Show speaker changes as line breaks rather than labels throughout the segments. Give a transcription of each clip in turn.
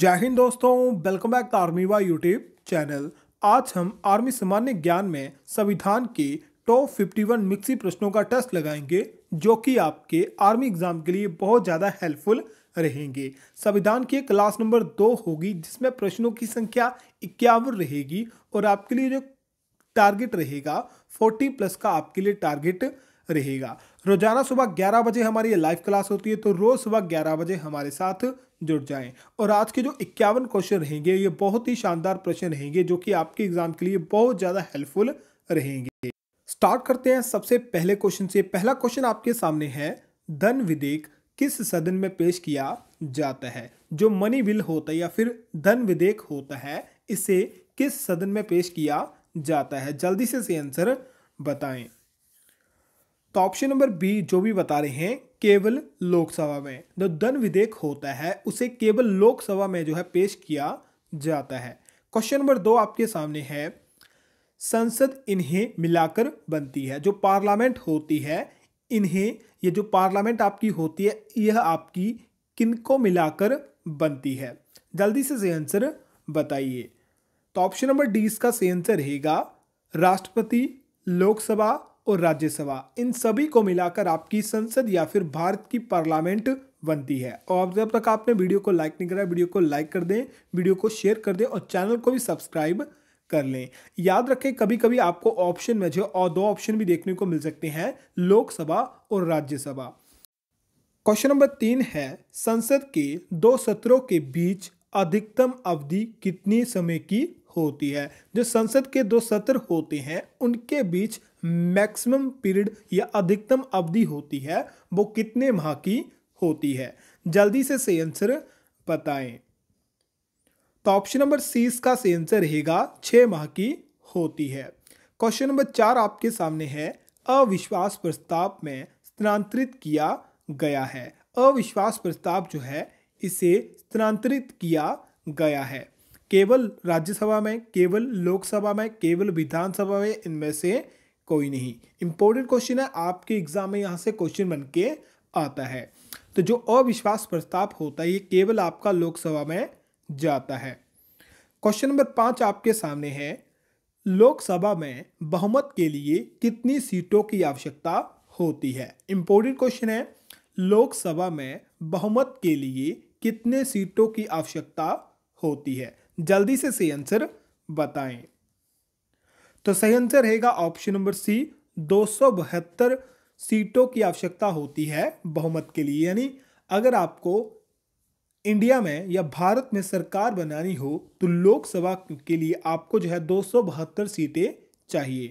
जय हिंद दोस्तों वेलकम बैक टू आर्मी वा यूट्यूब चैनल आज हम आर्मी सामान्य ज्ञान में संविधान के टॉप 51 मिक्सी प्रश्नों का टेस्ट लगाएंगे जो कि आपके आर्मी एग्जाम के लिए बहुत ज़्यादा हेल्पफुल रहेंगे संविधान की क्लास नंबर दो होगी जिसमें प्रश्नों की संख्या इक्यावन रहेगी और आपके लिए जो टारगेट रहेगा फोर्टी प्लस का आपके लिए टारगेट रहेगा रोजाना सुबह 11 बजे हमारी लाइव क्लास होती है तो रोज़ सुबह 11 बजे हमारे साथ जुड़ जाएं और आज के जो इक्यावन क्वेश्चन रहेंगे ये बहुत ही शानदार प्रश्न रहेंगे जो कि आपके एग्जाम के लिए बहुत ज़्यादा हेल्पफुल रहेंगे स्टार्ट करते हैं सबसे पहले क्वेश्चन से पहला क्वेश्चन आपके सामने है धन विधेयक किस सदन में पेश किया जाता है जो मनी बिल होता है या फिर धन विधेयक होता है इसे किस सदन में पेश किया जाता है जल्दी से इसे आंसर बताएं तो ऑप्शन नंबर बी जो भी बता रहे हैं केवल लोकसभा में जो धन विधेयक होता है उसे केवल लोकसभा में जो है पेश किया जाता है क्वेश्चन नंबर दो आपके सामने है संसद इन्हें मिलाकर बनती है जो पार्लियामेंट होती है इन्हें ये जो पार्लियामेंट आपकी होती है यह आपकी किनको मिलाकर बनती है जल्दी से सही आंसर बताइए तो ऑप्शन नंबर डी इसका सही आंसर रहेगा राष्ट्रपति लोकसभा और राज्यसभा इन सभी को मिलाकर आपकी संसद या फिर भारत की पार्लियामेंट बनती है और जब तक आपने वीडियो को लाइक नहीं करा वीडियो को लाइक कर दें वीडियो को शेयर कर दें और चैनल को भी सब्सक्राइब कर लें याद रखें कभी कभी आपको ऑप्शन में जो और दो ऑप्शन भी देखने को मिल सकते हैं लोकसभा और राज्यसभा क्वेश्चन नंबर तीन है संसद के दो सत्रों के बीच अधिकतम अवधि कितने समय की होती है जो संसद के दो सत्र होते हैं उनके बीच मैक्सिमम पीरियड या अधिकतम अवधि होती है वो कितने माह की होती है जल्दी से सही आंसर बताएं तो ऑप्शन नंबर सी इसका सही आंसर रहेगा छ माह की होती है क्वेश्चन नंबर चार आपके सामने है अविश्वास प्रस्ताव में स्थानांतरित किया गया है अविश्वास प्रस्ताव जो है इसे स्थानांतरित किया गया है केवल राज्यसभा में केवल लोकसभा में केवल विधानसभा में इनमें से कोई नहीं इंपॉर्टेंट क्वेश्चन है आपके एग्जाम में यहाँ से क्वेश्चन बन के आता है तो जो अविश्वास प्रस्ताव होता है ये केवल आपका लोकसभा में जाता है क्वेश्चन नंबर पाँच आपके सामने है लोकसभा में बहुमत के लिए कितनी सीटों की आवश्यकता होती है इंपॉर्टेंट क्वेश्चन है लोकसभा में बहुमत के लिए कितने सीटों की आवश्यकता होती है जल्दी से सही आंसर बताएं तो सही आंसर रहेगा ऑप्शन नंबर सी दो सीटों की आवश्यकता होती है बहुमत के लिए यानी अगर आपको इंडिया में या भारत में सरकार बनानी हो तो लोकसभा के लिए आपको जो है दो सीटें चाहिए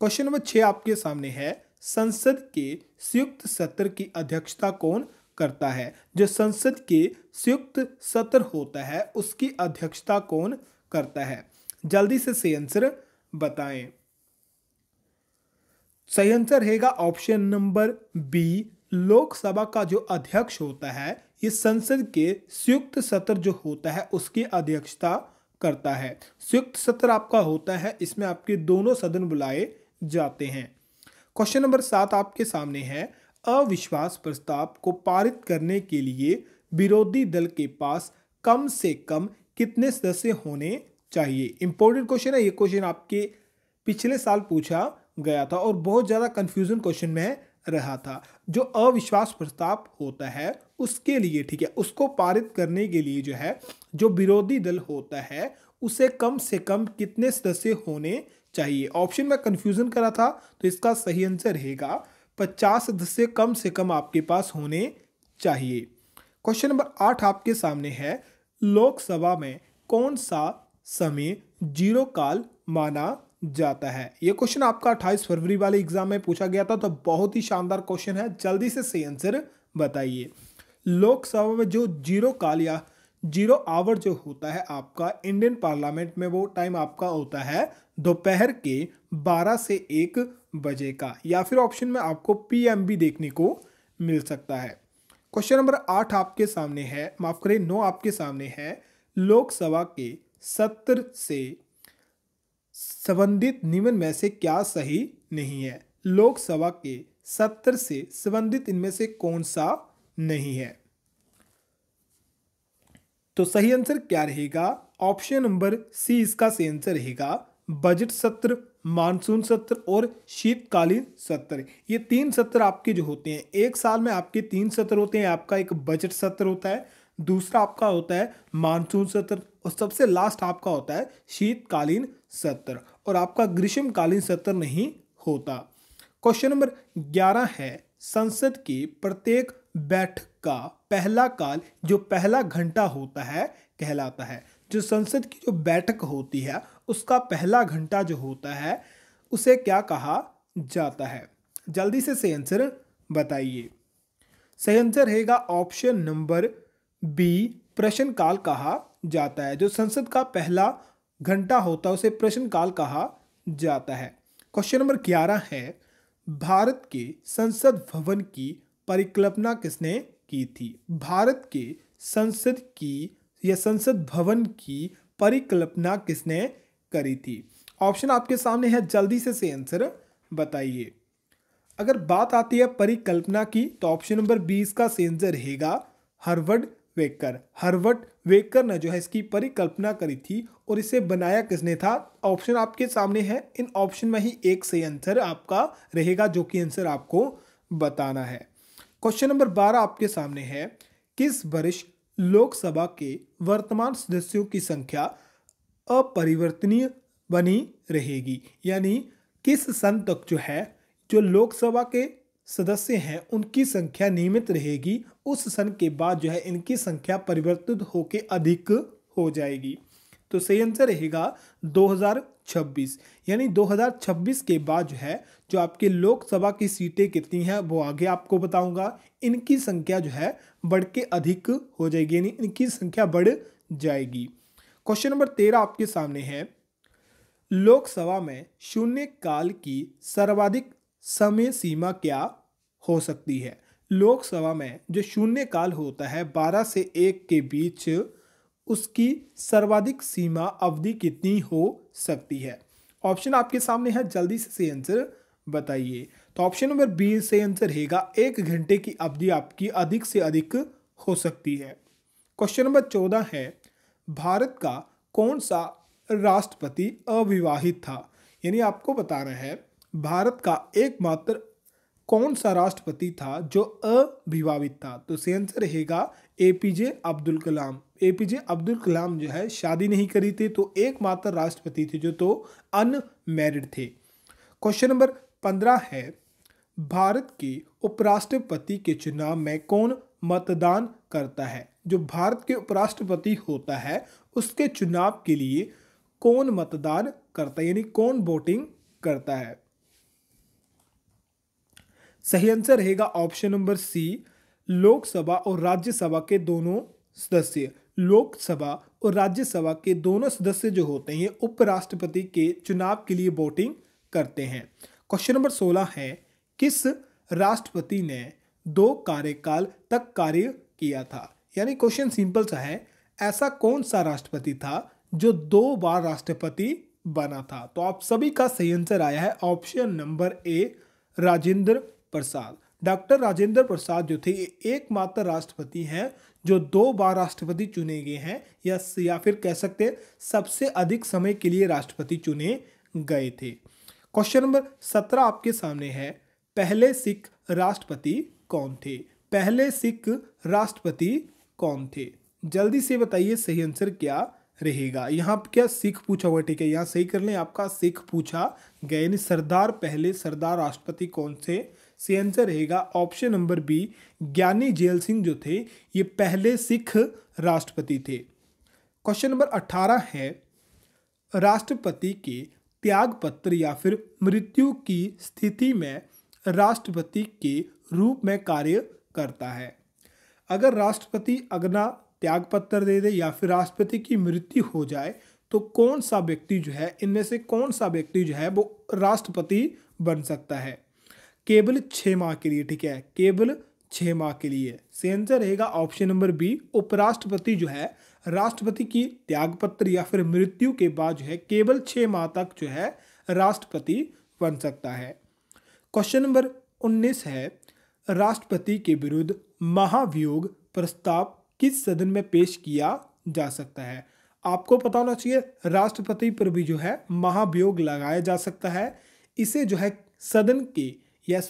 क्वेश्चन नंबर छः आपके सामने है संसद के संयुक्त सत्र की अध्यक्षता कौन करता है जो संसद के संयुक्त सत्र होता है उसकी अध्यक्षता कौन करता है जल्दी से सही आंसर बताएं सही आंसर रहेगा ऑप्शन नंबर बी लोकसभा का जो अध्यक्ष होता है ये संसद के संयुक्त सत्र जो होता है उसकी अध्यक्षता करता है संयुक्त सत्र आपका होता है इसमें आपके दोनों सदन बुलाए जाते हैं क्वेश्चन नंबर सात आपके सामने है अविश्वास प्रस्ताव को पारित करने के लिए विरोधी दल के पास कम से कम कितने सदस्य होने चाहिए इम्पोर्टेंट क्वेश्चन है ये क्वेश्चन आपके पिछले साल पूछा गया था और बहुत ज़्यादा कन्फ्यूजन क्वेश्चन में रहा था जो अविश्वास प्रस्ताव होता है उसके लिए ठीक है उसको पारित करने के लिए जो है जो विरोधी दल होता है उसे कम से कम कितने सदस्य होने चाहिए ऑप्शन में कन्फ्यूज़न करा था तो इसका सही आंसर रहेगा पचास सदस्य कम से कम आपके पास होने चाहिए क्वेश्चन नंबर आठ आपके सामने है लोकसभा में कौन सा समय जीरो काल माना जाता है ये क्वेश्चन आपका 28 फरवरी वाले एग्जाम में पूछा गया था तो बहुत ही शानदार क्वेश्चन है जल्दी से सही आंसर बताइए लोकसभा में जो जीरो काल या जीरो आवर जो होता है आपका इंडियन पार्लियामेंट में वो टाइम आपका होता है दोपहर के 12 से 1 बजे का या फिर ऑप्शन में आपको पीएमबी भी देखने को मिल सकता है क्वेश्चन नंबर आठ आपके सामने है माफ करें नौ आपके सामने है लोकसभा के सत्र से संबंधित निम्न में से क्या सही नहीं है लोकसभा के सत्र से संबंधित इनमें से कौन सा नहीं है तो सही आंसर क्या रहेगा ऑप्शन नंबर सी इसका सही आंसर रहेगा बजट सत्र मानसून सत्र और शीतकालीन सत्र ये तीन सत्र आपके जो होते हैं एक साल में आपके तीन सत्र होते हैं आपका एक बजट सत्र होता है दूसरा आपका होता है मानसून सत्र और सबसे लास्ट आपका होता है शीतकालीन सत्र और आपका ग्रीष्मकालीन सत्र नहीं होता क्वेश्चन नंबर ग्यारह है संसद की प्रत्येक बैठक का पहला काल जो पहला घंटा होता है कहलाता है जो संसद की जो बैठक होती है उसका पहला घंटा जो होता है उसे क्या कहा जाता है जल्दी से सही आंसर बताइए सही आंसर रहेगा ऑप्शन नंबर बी प्रश्नकाल कहा जाता है जो संसद का पहला घंटा होता है उसे प्रश्नकाल कहा जाता है क्वेश्चन नंबर ग्यारह है भारत के संसद भवन की परिकल्पना किसने की थी भारत के संसद की या संसद भवन की परिकल्पना किसने करी थी ऑप्शन आपके सामने है जल्दी से से आंसर बताइए अगर बात आती है परिकल्पना की तो ऑप्शन नंबर बीस का सेंसर रहेगा हार्वर्ड वेकर हर्बर्ट वेकर ने जो है इसकी परिकल्पना करी थी और इसे बनाया किसने था ऑप्शन आपके सामने है इन ऑप्शन में ही एक सही आंसर आपका रहेगा जो कि आंसर आपको बताना है क्वेश्चन नंबर बारह आपके सामने है किस वर्ष लोकसभा के वर्तमान सदस्यों की संख्या अपरिवर्तनीय बनी रहेगी यानी किस सन तक जो है जो लोकसभा के सदस्य हैं उनकी संख्या नियमित रहेगी उस सन के बाद जो है इनकी संख्या परिवर्तित होकर अधिक हो जाएगी तो सही आंसर रहेगा 2026 यानी 2026 के बाद जो है जो आपके लोकसभा की सीटें कितनी हैं वो आगे आपको बताऊंगा इनकी संख्या जो है बढ़ के अधिक हो जाएगी यानी इनकी संख्या बढ़ जाएगी क्वेश्चन नंबर तेरह आपके सामने है लोकसभा में शून्य काल की सर्वाधिक समय सीमा क्या हो सकती है लोकसभा में जो शून्यकाल होता है बारह से एक के बीच उसकी सर्वाधिक सीमा अवधि कितनी हो सकती है ऑप्शन आपके सामने है जल्दी से सही आंसर बताइए तो ऑप्शन नंबर बी से आंसर रहेगा एक घंटे की अवधि आपकी अधिक से अधिक हो सकती है क्वेश्चन नंबर चौदह है भारत का कौन सा राष्ट्रपति अविवाहित था यानी आपको बताना है भारत का एकमात्र कौन सा राष्ट्रपति था जो अभिभावित था तो सही आंसर रहेगा A P J Abdul Kalam A P J Abdul Kalam जो है शादी नहीं करी थी तो एकमात्र राष्ट्रपति थे जो तो अनमेरिड थे क्वेश्चन नंबर पंद्रह है भारत के उपराष्ट्रपति के चुनाव में कौन मतदान करता है जो भारत के उपराष्ट्रपति होता है उसके चुनाव के लिए कौन मतदान करता है यानी कौन वोटिंग करता है सही आंसर रहेगा ऑप्शन नंबर सी लोकसभा और राज्यसभा के दोनों सदस्य लोकसभा और राज्यसभा के दोनों सदस्य जो होते हैं उपराष्ट्रपति के चुनाव के लिए वोटिंग करते हैं क्वेश्चन नंबर सोलह है किस राष्ट्रपति ने दो कार्यकाल तक कार्य किया था यानी क्वेश्चन सिंपल सा है ऐसा कौन सा राष्ट्रपति था जो दो बार राष्ट्रपति बना था तो आप सभी का सही आंसर आया है option number A Rajendra Prasad doctor Rajendra Prasad जो थे एकमात्र राष्ट्रपति हैं जो दो बार राष्ट्रपति चुने गए हैं या या फिर कह सकते सबसे अधिक समय के लिए राष्ट्रपति चुने गए थे क्वेश्चन नंबर सत्रह आपके सामने है पहले सिख राष्ट्रपति कौन थे पहले सिख राष्ट्रपति कौन थे जल्दी से बताइए सही आंसर क्या रहेगा यहाँ क्या सिख पूछा हुआ ठीक है यहाँ सही कर लें आपका सिख पूछा गया सरदार पहले सरदार राष्ट्रपति कौन थे से आंसर रहेगा option number B Giani Zail Singh जो थे ये पहले सिख राष्ट्रपति थे क्वेश्चन नंबर अट्ठारह है राष्ट्रपति के त्याग पत्र या फिर मृत्यु की स्थिति में राष्ट्रपति के रूप में कार्य करता है अगर राष्ट्रपति अगना त्यागपत्र दे दे या फिर राष्ट्रपति की मृत्यु हो जाए तो कौन सा व्यक्ति जो है इनमें से कौन सा व्यक्ति जो है वो राष्ट्रपति बन सकता है केवल छः माह के लिए ठीक है केवल छः माह के लिए सही आंसर रहेगा ऑप्शन नंबर बी उपराष्ट्रपति जो है राष्ट्रपति की त्यागपत्र या फिर मृत्यु के बाद जो है केवल छः माह तक जो है राष्ट्रपति बन सकता है क्वेश्चन नंबर उन्नीस है राष्ट्रपति के विरुद्ध महाभियोग प्रस्ताव किस सदन में पेश किया जा सकता है आपको पता होना चाहिए राष्ट्रपति पर भी जो है महाभियोग लगाया जा सकता है इसे जो है सदन के या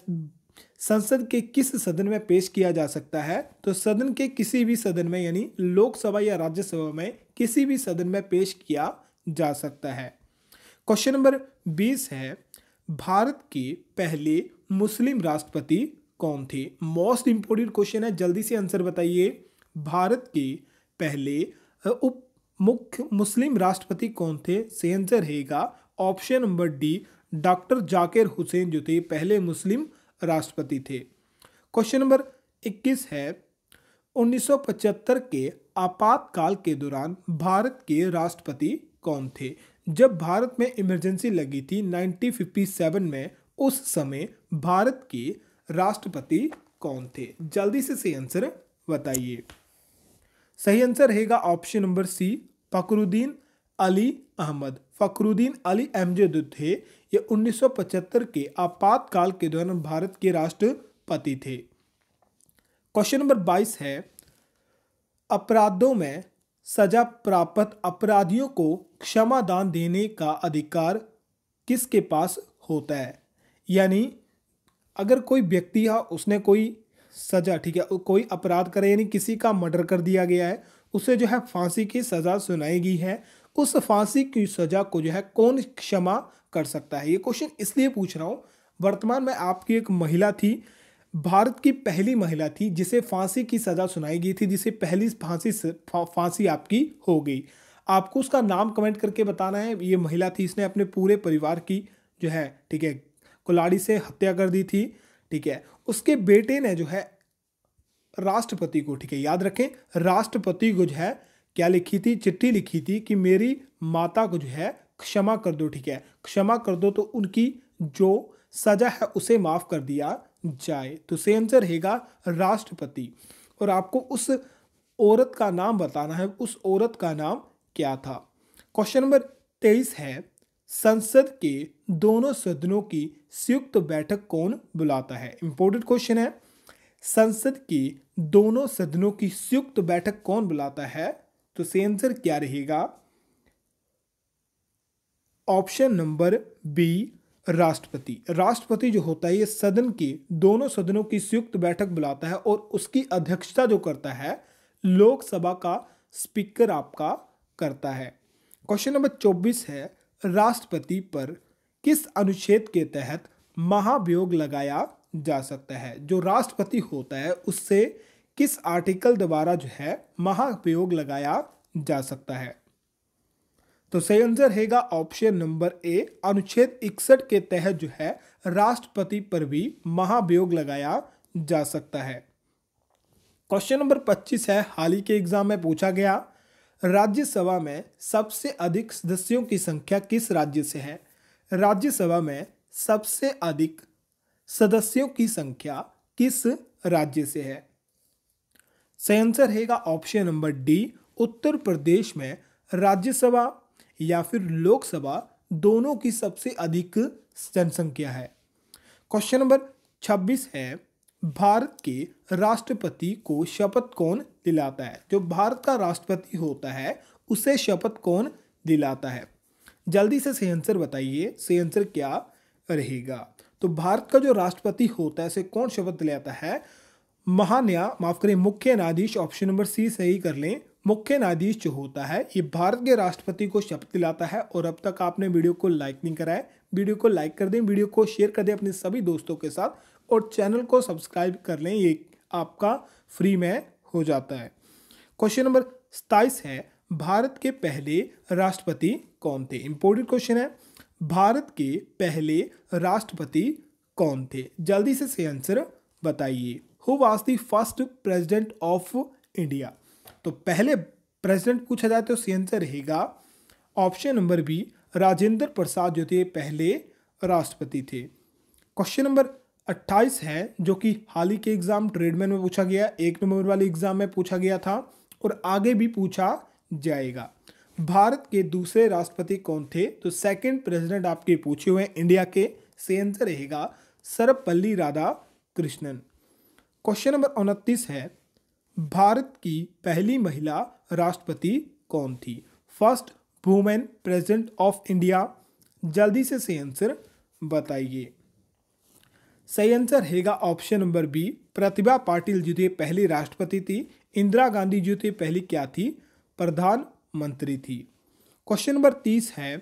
संसद के किस सदन में पेश किया जा सकता है तो सदन के किसी भी सदन में यानी लोकसभा या राज्यसभा में किसी भी सदन में पेश किया जा सकता है क्वेश्चन नंबर बीस है भारत की पहले मुस्लिम राष्ट्रपति कौन थी मोस्ट इंपोर्टेंट क्वेश्चन है जल्दी से आंसर बताइए भारत के पहले उप मुख्य मुस्लिम राष्ट्रपति कौन थे से आंसर रहेगा option number D doctor Zakir Hussain जो थे पहले मुस्लिम राष्ट्रपति थे क्वेश्चन नंबर 21 है 1975 के आपातकाल के दौरान भारत के राष्ट्रपति कौन थे जब भारत में इमरजेंसी लगी थी 1957 में उस समय भारत के राष्ट्रपति कौन थे जल्दी से सही आंसर बताइए सही आंसर रहेगा option number C Fakhruddin Ali Ahmed Fakhruddin Ali Ahmed थे ये 1975 के आपातकाल के दौरान भारत के राष्ट्रपति थे क्वेश्चन नंबर 22 है अपराधों में सजा प्राप्त अपराधियों को क्षमा दान देने का अधिकार किसके पास होता है यानी अगर कोई व्यक्ति है उसने कोई सजा ठीक है कोई अपराध करे यानी किसी का मर्डर कर दिया गया है उसे जो है फांसी की सज़ा सुनाई गई है उस फांसी की सज़ा को जो है कौन क्षमा कर सकता है ये क्वेश्चन इसलिए पूछ रहा हूँ वर्तमान में आपकी एक महिला थी भारत की पहली महिला थी जिसे फांसी की सज़ा सुनाई गई थी जिसे पहली फांसी फांसी आपकी हो गई आपको उसका नाम कमेंट करके बताना है ये महिला थी इसने अपने पूरे परिवार की जो है ठीक है कुलाड़ी से हत्या कर दी थी ठीक है उसके बेटे ने जो है राष्ट्रपति को ठीक है याद रखें राष्ट्रपति को जो है क्या लिखी थी चिट्ठी लिखी थी कि मेरी माता को जो है क्षमा कर दो ठीक है क्षमा कर दो तो उनकी जो सजा है उसे माफ़ कर दिया जाए तो सेम से रहेगा राष्ट्रपति और आपको उस औरत का नाम बताना है उस औरत का नाम क्या था क्वेश्चन नंबर तेईस है संसद के दोनों सदनों की संयुक्त बैठक कौन बुलाता है इंपॉर्टेंट क्वेश्चन है संसद की दोनों सदनों की संयुक्त बैठक कौन बुलाता है तो सेंसर आंसर क्या रहेगा ऑप्शन नंबर बी राष्ट्रपति राष्ट्रपति जो होता है ये सदन के दोनों सदनों की संयुक्त बैठक बुलाता है और उसकी अध्यक्षता जो करता है लोकसभा का स्पीकर आपका करता है क्वेश्चन नंबर चौबीस है राष्ट्रपति पर किस अनुच्छेद के तहत महाभियोग लगाया जा सकता है जो राष्ट्रपति होता है उससे किस आर्टिकल द्वारा जो है महाभियोग लगाया जा सकता है तो सही आंसर है ऑप्शन नंबर ए अनुच्छेद इकसठ के तहत जो है राष्ट्रपति पर भी महाभियोग लगाया जा सकता है क्वेश्चन नंबर 25 है हाल ही के एग्जाम में पूछा गया राज्यसभा में सबसे अधिक सदस्यों की संख्या किस राज्य से है राज्यसभा में सबसे अधिक सदस्यों की संख्या किस राज्य से है सही आंसर है option number D Uttar Pradesh में राज्यसभा या फिर लोकसभा दोनों की सबसे अधिक जनसंख्या है क्वेश्चन नंबर 26 है भारत के राष्ट्रपति को शपथ कौन दिलाता है जो भारत का राष्ट्रपति होता है उसे शपथ कौन दिलाता है जल्दी से सही आंसर बताइए सही आंसर क्या रहेगा तो भारत का जो राष्ट्रपति होता है उसे कौन शपथ दिलाता है महान्या माफ करें मुख्य न्यायाधीश ऑप्शन नंबर सी सही कर लें मुख्य न्यायाधीश जो होता है ये भारत के राष्ट्रपति को शपथ दिलाता है और अब तक आपने वीडियो को लाइक नहीं कराया वीडियो को लाइक कर दें वीडियो को शेयर कर दें अपने सभी दोस्तों के साथ और चैनल को सब्सक्राइब कर लें ये आपका फ्री में हो जाता है क्वेश्चन नंबर सताइस है भारत के पहले राष्ट्रपति कौन थे इंपोर्टेंट क्वेश्चन है भारत के पहले राष्ट्रपति कौन थे जल्दी से सही आंसर बताइए who was the first president of India तो पहले प्रेसिडेंट पूछा जाए तो सी आंसर रहेगा option number B Rajendra Prasad जो थे पहले राष्ट्रपति थे क्वेश्चन नंबर 28 है जो कि हाल ही के एग्ज़ाम ट्रेडमैन में पूछा गया एक नंबर वाले एग्ज़ाम में पूछा गया था और आगे भी पूछा जाएगा भारत के दूसरे राष्ट्रपति कौन थे तो सेकंड प्रेसिडेंट आपके पूछे हुए इंडिया के सी आंसर रहेगा सर्वपल्ली राधा कृष्णन क्वेश्चन नंबर उनतीस है भारत की पहली महिला राष्ट्रपति कौन थी first women president of India जल्दी से सही आंसर बताइए सही आंसर हैगा option number B Pratibha Patil ji थी पहली राष्ट्रपति थी इंदिरा गांधी जी थी पहली क्या थी प्रधानमंत्री थी क्वेश्चन नंबर तीस है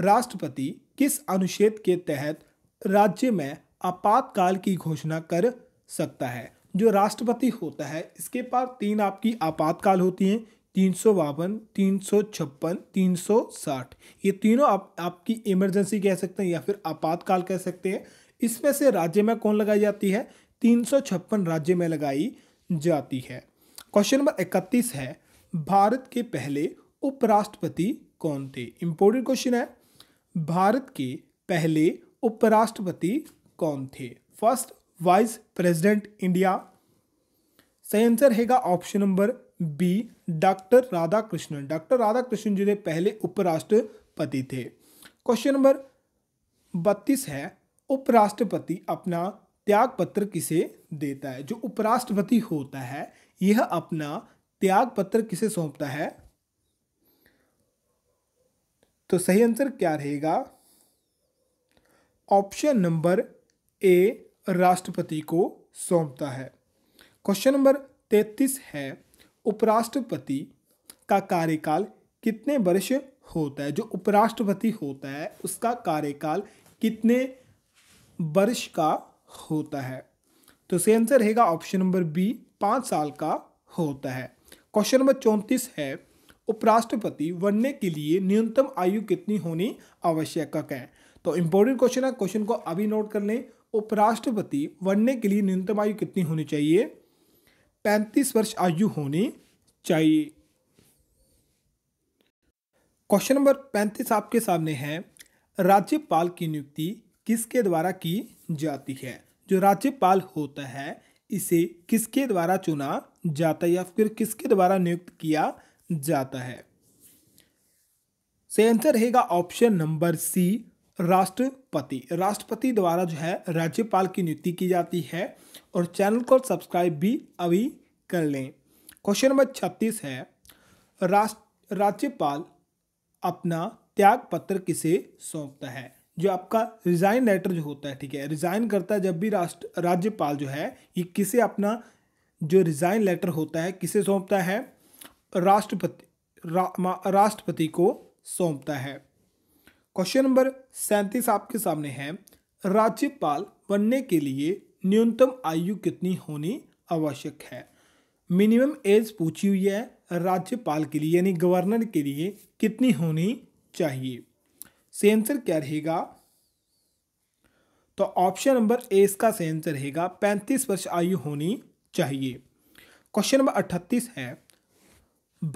राष्ट्रपति किस अनुच्छेद के तहत राज्य में आपातकाल की घोषणा कर सकता है जो राष्ट्रपति होता है इसके पास तीन आपकी आपातकाल होती हैं तीन सौ बावन तीन सौ छप्पन तीन सौ साठ ये तीनों आप आपकी इमरजेंसी कह सकते हैं या फिर आपातकाल कह सकते हैं इसमें से राज्य में कौन लगाई जाती है तीन सौ छप्पन राज्य में लगाई जाती है क्वेश्चन नंबर इकतीस है भारत के पहले उपराष्ट्रपति कौन थे इम्पोर्टेंट क्वेश्चन है भारत के पहले उपराष्ट्रपति कौन थे फर्स्ट वाइस प्रेसिडेंट इंडिया सही आंसर हैगा option number B doctor Radha Krishnan doctor Radha Krishnan ji ने पहले उपराष्ट्रपति थे क्वेश्चन नंबर बत्तीस है उपराष्ट्रपति अपना त्याग पत्र किसे देता है जो उपराष्ट्रपति होता है यह अपना त्याग पत्र किसे सौंपता है तो सही आंसर क्या रहेगा ऑप्शन नंबर ए राष्ट्रपति को सौंपता है क्वेश्चन नंबर तैतीस है उपराष्ट्रपति का कार्यकाल कितने वर्ष होता है जो उपराष्ट्रपति होता है उसका कार्यकाल कितने वर्ष का होता है तो सही आंसर रहेगा ऑप्शन नंबर बी पाँच साल का होता है क्वेश्चन नंबर चौंतीस है उपराष्ट्रपति बनने के लिए न्यूनतम आयु कितनी होनी आवश्यक है तो इंपॉर्टेंट क्वेश्चन है क्वेश्चन को अभी नोट कर लें उपराष्ट्रपति बनने के लिए न्यूनतम आयु कितनी होनी चाहिए पैंतीस वर्ष आयु होनी चाहिए क्वेश्चन नंबर पैंतीस आपके सामने है राज्यपाल की नियुक्ति किसके द्वारा की जाती है जो राज्यपाल होता है इसे किसके द्वारा चुना जाता है या फिर किसके द्वारा नियुक्त किया जाता है सही आंसर रहेगा ऑप्शन नंबर सी राष्ट्रपति राष्ट्रपति द्वारा जो है राज्यपाल की नियुक्ति की जाती है और चैनल को सब्सक्राइब भी अभी कर लें क्वेश्चन नंबर छत्तीस है राष्ट्र राज्यपाल अपना त्याग पत्र किसे सौंपता है जो आपका रिजाइन लेटर जो होता है ठीक है रिजाइन करता है जब भी राष्ट्र राज्यपाल जो है ये किसे अपना जो रिजाइन लेटर होता है किसे सौंपता है राष्ट्रपति रा, राष्ट्रपति को सौंपता है क्वेश्चन नंबर सैंतीस आपके सामने है राज्यपाल बनने के लिए न्यूनतम आयु कितनी होनी आवश्यक है मिनिमम एज पूछी हुई है राज्यपाल के लिए यानी गवर्नर के लिए कितनी होनी चाहिए सेंसर क्या रहेगा तो ऑप्शन नंबर ए इसका सेंसर रहेगा पैंतीस वर्ष आयु होनी चाहिए क्वेश्चन नंबर अट्ठतीस है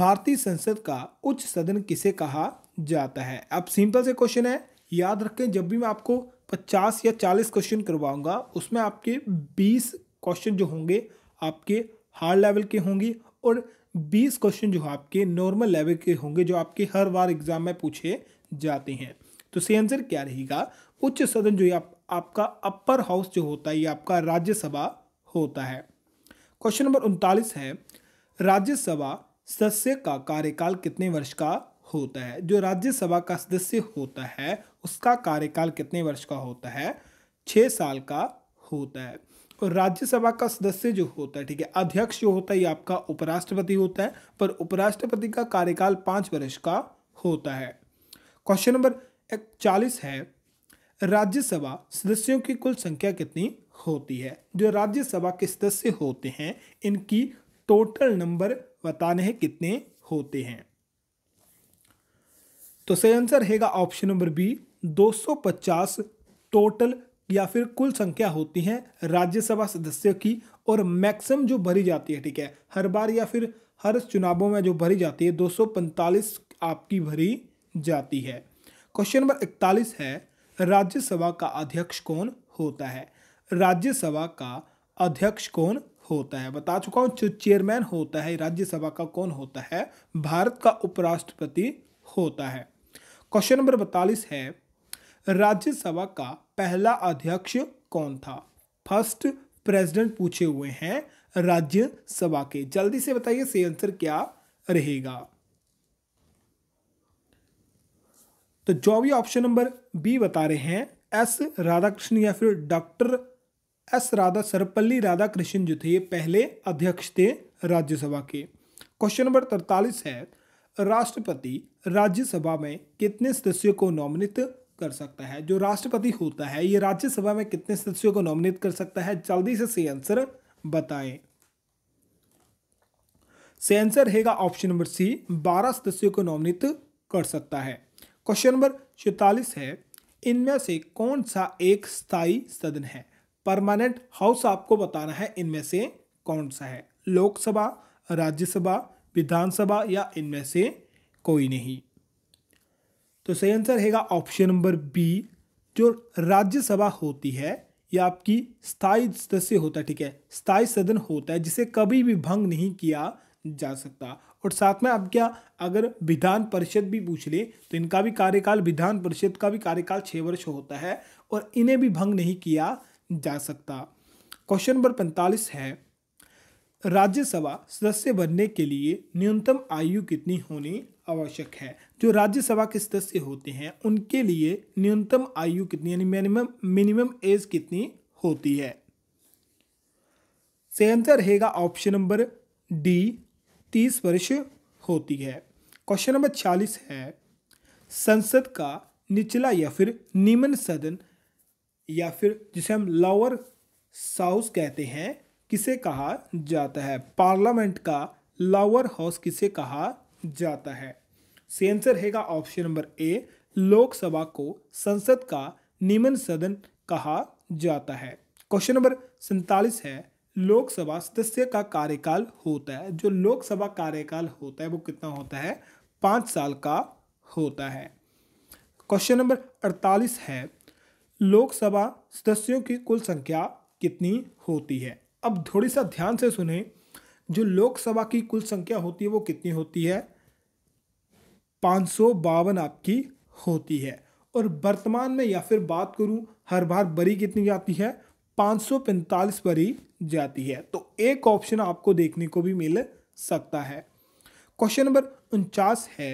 भारतीय संसद का उच्च सदन किसे कहा जाता है अब सिंपल से क्वेश्चन है याद रखें जब भी मैं आपको पचास या चालीस क्वेश्चन करवाऊंगा उसमें आपके बीस क्वेश्चन जो होंगे आपके हार्ड लेवल के होंगे और बीस क्वेश्चन जो आपके नॉर्मल लेवल के होंगे जो आपके हर बार एग्जाम में पूछे जाते हैं तो सही आंसर क्या रहेगा उच्च सदन जो आप, आपका अपर हाउस जो होता है ये आपका राज्यसभा होता है क्वेश्चन नंबर उनतालीस है राज्यसभा सदस्य का कार्यकाल कितने वर्ष का होता है जो राज्यसभा का सदस्य होता है उसका कार्यकाल कितने वर्ष का होता है छः साल का होता है और राज्यसभा का सदस्य जो होता है ठीक है अध्यक्ष जो होता है ये आपका उपराष्ट्रपति होता है पर उपराष्ट्रपति का कार्यकाल पाँच वर्ष का होता है क्वेश्चन नंबर चालीस है राज्यसभा सदस्यों की कुल संख्या कितनी होती है जो राज्यसभा के सदस्य होते हैं इनकी टोटल नंबर बताने हैं कितने होते हैं तो सही आंसर रहेगा ऑप्शन नंबर बी 250 टोटल या फिर कुल संख्या होती है राज्यसभा सदस्यों की और मैक्सिम जो भरी जाती है ठीक है हर बार या फिर हर चुनावों में जो भरी जाती है 245 आपकी भरी जाती है क्वेश्चन नंबर 41 है राज्यसभा का अध्यक्ष कौन होता है राज्यसभा का अध्यक्ष कौन होता है बता चुका हूँ जो चेयरमैन होता है राज्यसभा का कौन होता है भारत का उपराष्ट्रपति होता है क्वेश्चन नंबर बतालीस है राज्यसभा का पहला अध्यक्ष कौन था फर्स्ट प्रेसिडेंट पूछे हुए हैं राज्यसभा के जल्दी से बताइए सही आंसर क्या रहेगा तो जो भी ऑप्शन नंबर बी बता रहे हैं एस राधाकृष्ण या फिर डॉक्टर एस राधा सर्वपल्ली राधाकृष्ण जो थे पहले अध्यक्ष थे राज्यसभा के क्वेश्चन नंबर तरतालीस है राष्ट्रपति राज्यसभा में कितने सदस्यों को नॉमिनेट कर सकता है जो राष्ट्रपति होता है ये राज्यसभा में कितने सदस्यों को नॉमिनेट कर सकता है जल्दी से सही आंसर बताएं से आंसर है ऑप्शन नंबर सी बारह सदस्यों को नॉमिनेट कर सकता है क्वेश्चन नंबर चौतालीस है इनमें से कौन सा एक स्थायी सदन है परमानेंट हाउस आपको बताना है इनमें से कौन सा है लोकसभा राज्यसभा विधानसभा या इनमें से कोई नहीं तो सही आंसर रहेगा ऑप्शन नंबर बी जो राज्यसभा होती है या आपकी स्थायी सदस्य होता है ठीक है स्थायी सदन होता है जिसे कभी भी भंग नहीं किया जा सकता और साथ में आप क्या अगर विधान परिषद भी पूछ ले तो इनका भी कार्यकाल विधान परिषद का भी कार्यकाल छः वर्ष होता है और इन्हें भी भंग नहीं किया जा सकता क्वेश्चन नंबर पैंतालीस है राज्यसभा सदस्य बनने के लिए न्यूनतम आयु कितनी होनी आवश्यक है जो राज्यसभा के सदस्य होते हैं उनके लिए न्यूनतम आयु कितनी यानी मिनिमम मिनिमम एज कितनी होती है सही आंसर रहेगा ऑप्शन नंबर डी तीस वर्ष होती है क्वेश्चन नंबर चालीस है संसद का निचला या फिर निम्न सदन या फिर जिसे हम लोअर साउस कहते हैं किसे कहा जाता है पार्लियामेंट का लोअर हाउस किसे कहा जाता है सेंसर है ऑप्शन नंबर ए लोकसभा को संसद का निम्न सदन कहा जाता है क्वेश्चन नंबर सैतालीस है लोकसभा सदस्य का कार्यकाल होता है जो लोकसभा कार्यकाल होता है वो कितना होता है पाँच साल का होता है क्वेश्चन नंबर अड़तालीस है लोकसभा सदस्यों की कुल संख्या कितनी होती है अब थोड़ी सा ध्यान से सुने जो लोकसभा की कुल संख्या होती है वो कितनी होती है पाँच आपकी होती है और वर्तमान में या फिर बात करूं हर बार बरी कितनी जाती है पैंतालीस बरी जाती है तो एक ऑप्शन आपको देखने को भी मिल सकता है क्वेश्चन नंबर उनचास है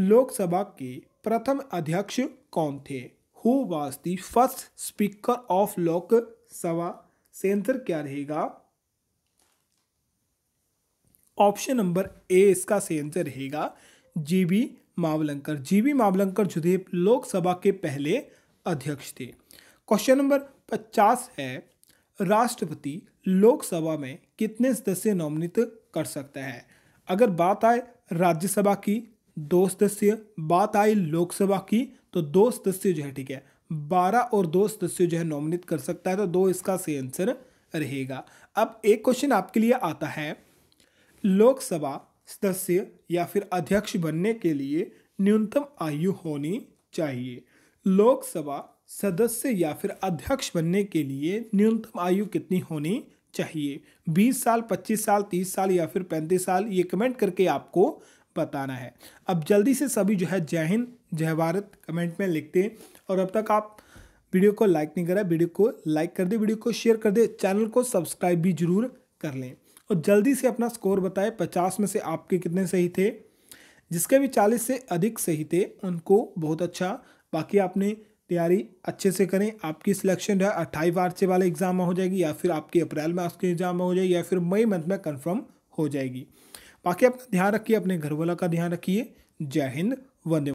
लोकसभा के प्रथम अध्यक्ष कौन थे who was the first speaker of Lok Sabha से आंसर क्या रहेगा ऑप्शन नंबर ए इसका सेंसर आंसर रहेगा जीबी मावलंकर जीबी मावलंकर जुदेव लोकसभा के पहले अध्यक्ष थे क्वेश्चन नंबर पचास है राष्ट्रपति लोकसभा में कितने सदस्य नामित कर सकता है अगर बात आए राज्यसभा की दो सदस्य बात आई लोकसभा की तो दो सदस्य जो है ठीक है बारह और दो सदस्यों जो है नॉमिनेट कर सकता है तो दो इसका सही आंसर रहेगा अब एक क्वेश्चन आपके लिए आता है लोकसभा सदस्य या फिर अध्यक्ष बनने के लिए न्यूनतम आयु होनी चाहिए लोकसभा सदस्य या फिर अध्यक्ष बनने के लिए न्यूनतम आयु कितनी होनी चाहिए बीस साल पच्चीस साल तीस साल या फिर पैंतीस साल ये कमेंट करके आपको बताना है अब जल्दी से सभी जो है जय हिंद जय भारत कमेंट में लिखते हैं और अब तक आप वीडियो को लाइक नहीं करा वीडियो को लाइक कर दे वीडियो को शेयर कर दे चैनल को सब्सक्राइब भी जरूर कर लें और जल्दी से अपना स्कोर बताए पचास में से आपके कितने सही थे जिसके भी चालीस से अधिक सही थे उनको बहुत अच्छा बाकी आपने तैयारी अच्छे से करें आपकी सिलेक्शन जो है अट्ठाईस मार्च से वाले एग्ज़ाम में हो जाएगी या फिर आपके अप्रैल में आपके एग्ज़ाम में हो जाएगी या फिर मई मंथ में कन्फर्म हो जाएगी बाकी अपना ध्यान रखिए अपने घर वालों का ध्यान रखिए जय हिंद वंदे